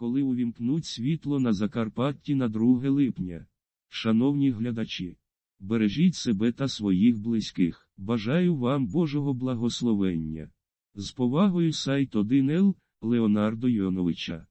коли увімкнуть світло на Закарпатті на 2 липня. Шановні глядачі, бережіть себе та своїх близьких. Бажаю вам Божого благословення. З повагою сайт 1Л Леонардо Йоновича.